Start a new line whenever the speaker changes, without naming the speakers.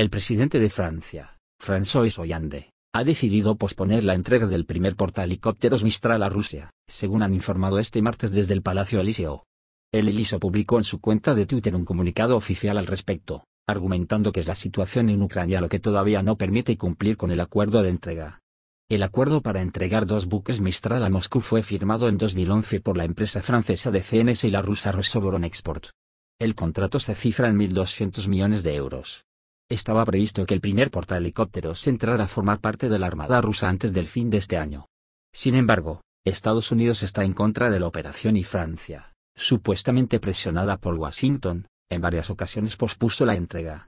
El presidente de Francia, François Hollande, ha decidido posponer la entrega del primer portahelicópteros Mistral a Rusia, según han informado este martes desde el Palacio Eliseo. El Eliso publicó en su cuenta de Twitter un comunicado oficial al respecto, argumentando que es la situación en Ucrania lo que todavía no permite cumplir con el acuerdo de entrega. El acuerdo para entregar dos buques Mistral a Moscú fue firmado en 2011 por la empresa francesa de CNS y la rusa Rosoboronexport. Export. El contrato se cifra en 1.200 millones de euros, estaba previsto que el primer portahelicópteros entrara a formar parte de la Armada rusa antes del fin de este año. Sin embargo, Estados Unidos está en contra de la operación y Francia, supuestamente presionada por Washington, en varias ocasiones pospuso la entrega,